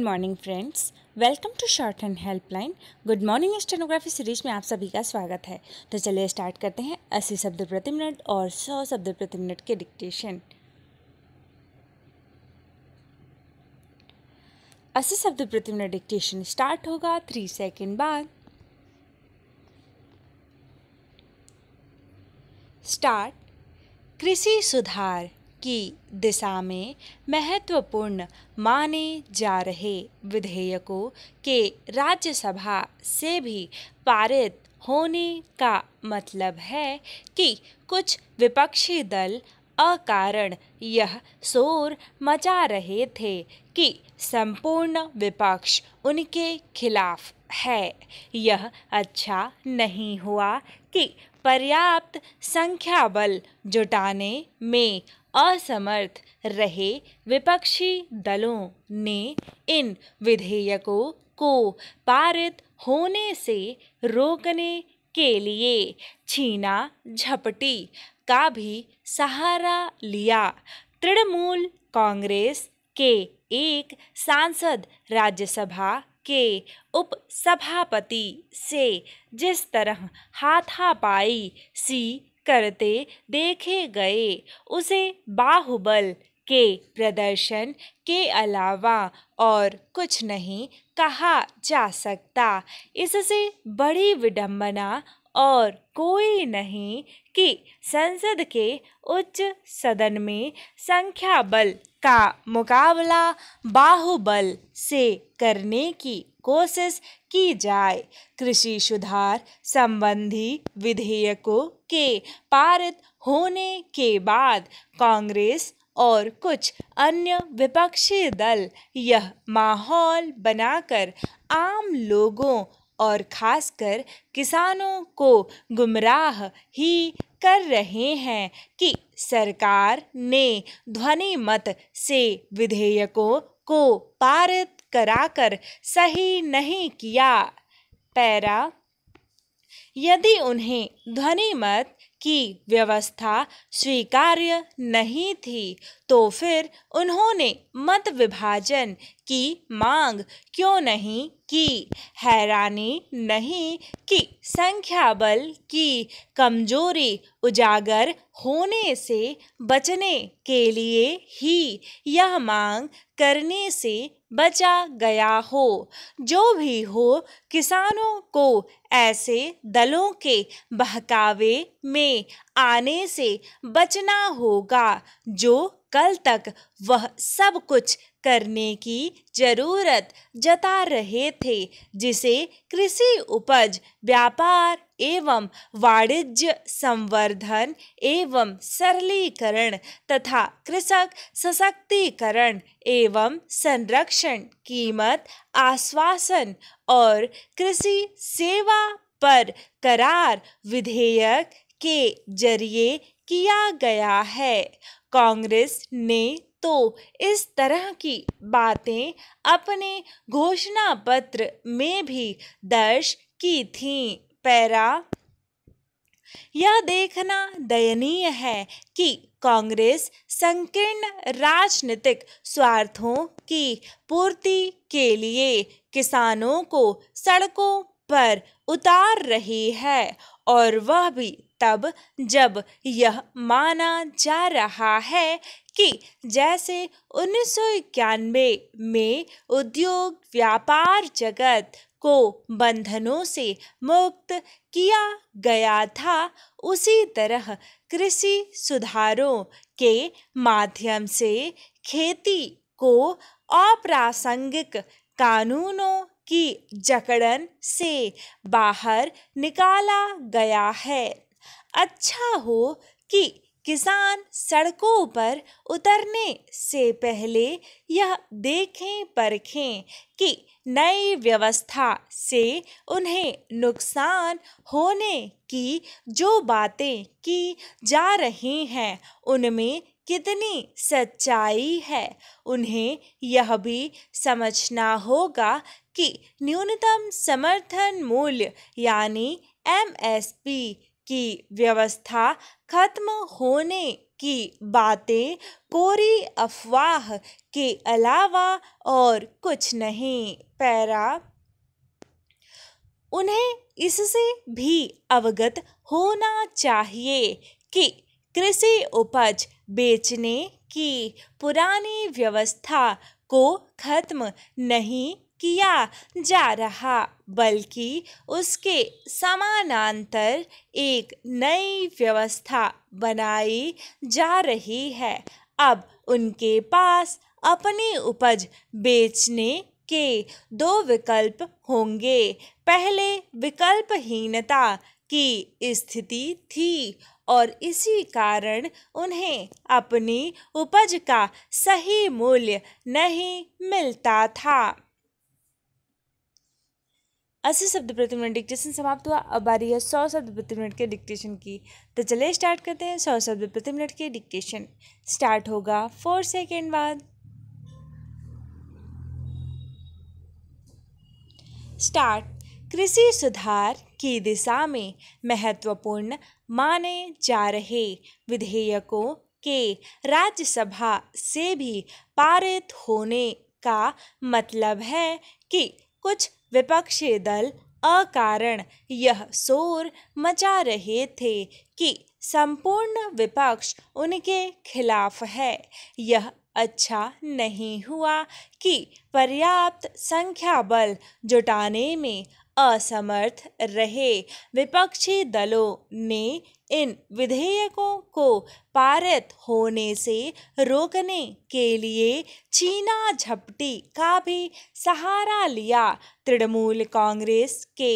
good morning friends welcome to shorthand helpline good morning stenography series में आप सभी का स्वागत है तो चलिए स्टार्ट करते हैं अस्सी शब्द प्रति मिनट और सौ शब्द प्रति मिनट के डिक्टेशन अस्सी शब्द प्रति मिनट डिक्टेशन स्टार्ट होगा थ्री सेकेंड बाद स्टार्ट कृषि सुधार की दिशा में महत्वपूर्ण माने जा रहे विधेयकों के राज्यसभा से भी पारित होने का मतलब है कि कुछ विपक्षी दल अकारण यह शोर मचा रहे थे कि संपूर्ण विपक्ष उनके खिलाफ है यह अच्छा नहीं हुआ कि पर्याप्त संख्या बल जुटाने में असमर्थ रहे विपक्षी दलों ने इन विधेयकों को पारित होने से रोकने के लिए छीना झपटी का भी सहारा लिया तृणमूल कांग्रेस के एक सांसद राज्यसभा के उपसभापति से जिस तरह हाथापाई सी करते देखे गए उसे बाहुबल के प्रदर्शन के अलावा और कुछ नहीं कहा जा सकता इससे बड़ी विडंबना और कोई नहीं कि संसद के उच्च सदन में संख्या बल का मुकाबला बाहुबल से करने की कोशिश की जाए कृषि सुधार संबंधी विधेयकों के पारित होने के बाद कांग्रेस और कुछ अन्य विपक्षी दल यह माहौल बनाकर आम लोगों और खासकर किसानों को गुमराह ही कर रहे हैं कि सरकार ने ध्वनि मत से विधेयकों को पारित कराकर सही नहीं किया पैरा यदि उन्हें ध्वनिमत की व्यवस्था स्वीकार्य नहीं थी तो फिर उन्होंने मत विभाजन की मांग क्यों नहीं की हैरानी नहीं कि संख्या बल की कमजोरी उजागर होने से बचने के लिए ही यह मांग करने से बचा गया हो जो भी हो किसानों को ऐसे दलों के बहकावे में आने से बचना होगा जो कल तक वह सब कुछ करने की जरूरत जता रहे थे जिसे कृषि उपज व्यापार एवं वाणिज्य संवर्धन एवं सरलीकरण तथा कृषक सशक्तिकरण एवं संरक्षण कीमत आश्वासन और कृषि सेवा पर करार विधेयक के जरिए किया गया है कांग्रेस ने तो इस तरह की बातें अपने घोषणा पत्र में भी दर्ज की थी पैरा यह देखना दयनीय है कि कांग्रेस संकीर्ण राजनीतिक स्वार्थों की पूर्ति के लिए किसानों को सड़कों पर उतार रही है और वह भी तब जब यह माना जा रहा है कि जैसे उन्नीस में उद्योग व्यापार जगत को बंधनों से मुक्त किया गया था उसी तरह कृषि सुधारों के माध्यम से खेती को अप्रासंगिक कानूनों की जकड़न से बाहर निकाला गया है अच्छा हो कि किसान सड़कों पर उतरने से पहले यह देखें परखें कि नई व्यवस्था से उन्हें नुकसान होने की जो बातें की जा रही हैं उनमें कितनी सच्चाई है उन्हें यह भी समझना होगा कि न्यूनतम समर्थन मूल्य यानी एमएसपी की व्यवस्था खत्म होने की बातें कोरी अफवाह के अलावा और कुछ नहीं पैरा उन्हें इससे भी अवगत होना चाहिए कि कृषि उपज बेचने की पुरानी व्यवस्था को खत्म नहीं किया जा रहा बल्कि उसके समानांतर एक नई व्यवस्था बनाई जा रही है अब उनके पास अपनी उपज बेचने के दो विकल्प होंगे पहले विकल्पहीनता की स्थिति थी और इसी कारण उन्हें अपनी उपज का सही मूल्य नहीं मिलता था अस्सी शब्द प्रति मिनट डिक्टेशन समाप्त हुआ अब आ रही है सौ शब्द प्रति मिनट के डिक्टेशन की तो चलिए स्टार्ट करते हैं सौ शब्द प्रति मिनट के डिक्टेशन स्टार्ट होगा फोर सेकेंड बाद स्टार्ट कृषि सुधार की दिशा में महत्वपूर्ण माने जा रहे विधेयकों के राज्यसभा से भी पारित होने का मतलब है कि कुछ विपक्षी दल अकारण यह शोर मचा रहे थे कि संपूर्ण विपक्ष उनके खिलाफ है यह अच्छा नहीं हुआ कि पर्याप्त संख्या बल जुटाने में असमर्थ रहे विपक्षी दलों ने इन विधेयकों को पारित होने से रोकने के लिए चीना झपटी का भी सहारा लिया तृणमूल कांग्रेस के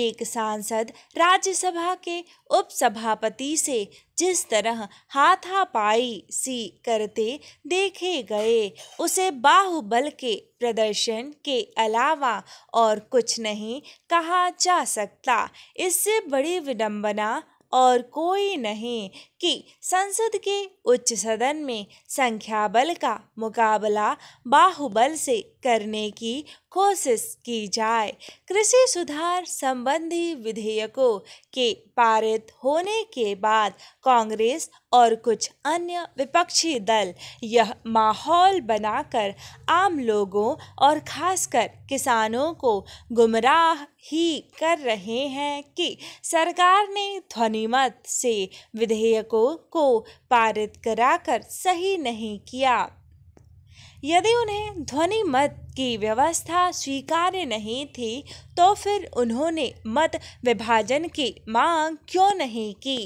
एक सांसद राज्यसभा के उपसभापति से जिस तरह हाथापाई सी करते देखे गए उसे बाहुबल के प्रदर्शन के अलावा और कुछ नहीं कहा जा सकता इससे बड़ी विडंबना और कोई नहीं कि संसद के उच्च सदन में संख्या बल का मुकाबला बाहुबल से करने की कोशिश की जाए कृषि सुधार संबंधी विधेयकों के पारित होने के बाद कांग्रेस और कुछ अन्य विपक्षी दल यह माहौल बनाकर आम लोगों और खासकर किसानों को गुमराह ही कर रहे हैं कि सरकार ने ध्वनिमत से विधेयकों को पारित कराकर सही नहीं किया यदि उन्हें ध्वनि मत की व्यवस्था स्वीकार्य नहीं थी तो फिर उन्होंने मत विभाजन की मांग क्यों नहीं की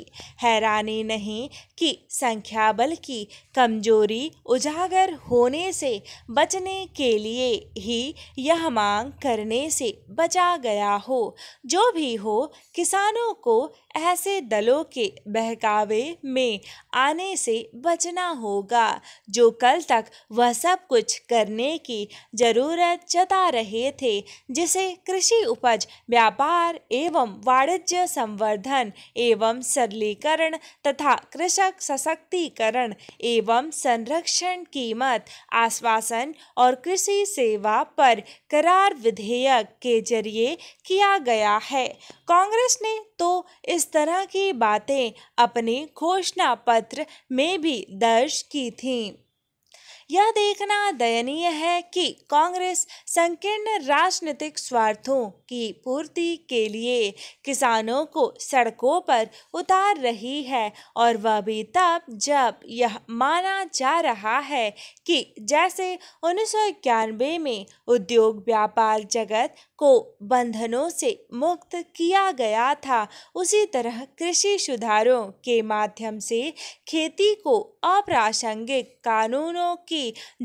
हैरानी नहीं कि संख्या बल की कमजोरी उजागर होने से बचने के लिए ही यह मांग करने से बचा गया हो जो भी हो किसानों को ऐसे दलों के बहकावे में आने से बचना होगा जो कल तक वह सब कुछ करने की जरूरत जरूरत जता रहे थे जिसे कृषि उपज व्यापार एवं वाणिज्य संवर्धन एवं सरलीकरण तथा कृषक सशक्तिकरण एवं संरक्षण कीमत आश्वासन और कृषि सेवा पर करार विधेयक के जरिए किया गया है कांग्रेस ने तो इस तरह की बातें अपने घोषणा पत्र में भी दर्ज की थीं यह देखना दयनीय है कि कांग्रेस संकीर्ण राजनीतिक स्वार्थों की पूर्ति के लिए किसानों को सड़कों पर उतार रही है और वह भी तब जब यह माना जा रहा है कि जैसे उन्नीस में उद्योग व्यापार जगत को बंधनों से मुक्त किया गया था उसी तरह कृषि सुधारों के माध्यम से खेती को अप्रासंगिक कानूनों की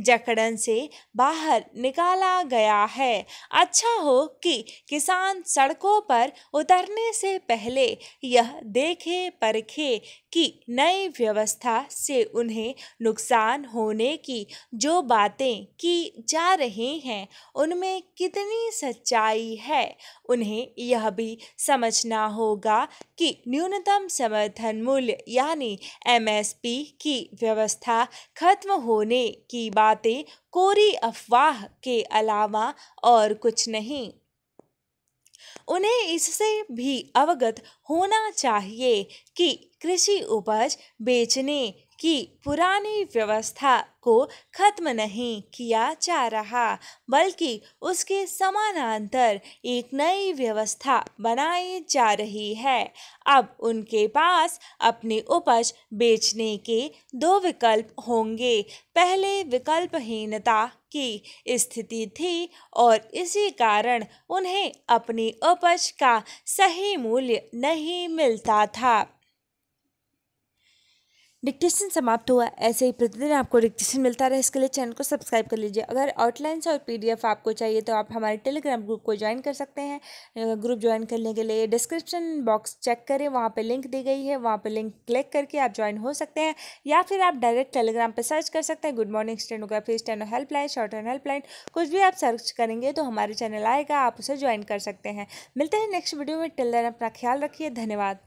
जकड़न से बाहर निकाला गया है अच्छा हो कि किसान सड़कों पर उतरने से पहले यह देखे परखे कि नई व्यवस्था से उन्हें नुकसान होने की जो बातें की जा रही हैं उनमें कितनी सच्चाई है उन्हें यह भी समझना होगा कि न्यूनतम समर्थन मूल्य यानी एमएसपी की व्यवस्था खत्म होने की बातें कोरी अफवाह के अलावा और कुछ नहीं उन्हें इससे भी अवगत होना चाहिए कि कृषि उपज बेचने कि पुरानी व्यवस्था को खत्म नहीं किया जा रहा बल्कि उसके समानांतर एक नई व्यवस्था बनाई जा रही है अब उनके पास अपनी उपज बेचने के दो विकल्प होंगे पहले विकल्पहीनता की स्थिति थी और इसी कारण उन्हें अपनी उपज का सही मूल्य नहीं मिलता था डिक्टेशन समाप्त हुआ ऐसे ही प्रतिदिन आपको डिक्टेशन मिलता रहे इसके लिए चैनल को सब्सक्राइब कर लीजिए अगर आउटलाइंस और पीडीएफ आपको चाहिए तो आप हमारे टेलीग्राम ग्रुप को ज्वाइन कर सकते हैं ग्रुप ज्वाइन करने के लिए डिस्क्रिप्शन बॉक्स चेक करें वहाँ पर लिंक दी गई है वहाँ पर लिंक क्लिक करके आप ज्वाइन हो सकते हैं या फिर आप डायरेक्ट टेलीग्राम पर सर्च कर सकते हैं good morning stenography steno helpline shorthand helpline कुछ भी आप सर्च करेंगे तो हमारे चैनल आएगा आप उसे ज्वाइन कर सकते हैं मिलते हैं नेक्स्ट वीडियो में टिल अपना ख्याल रखिए धन्यवाद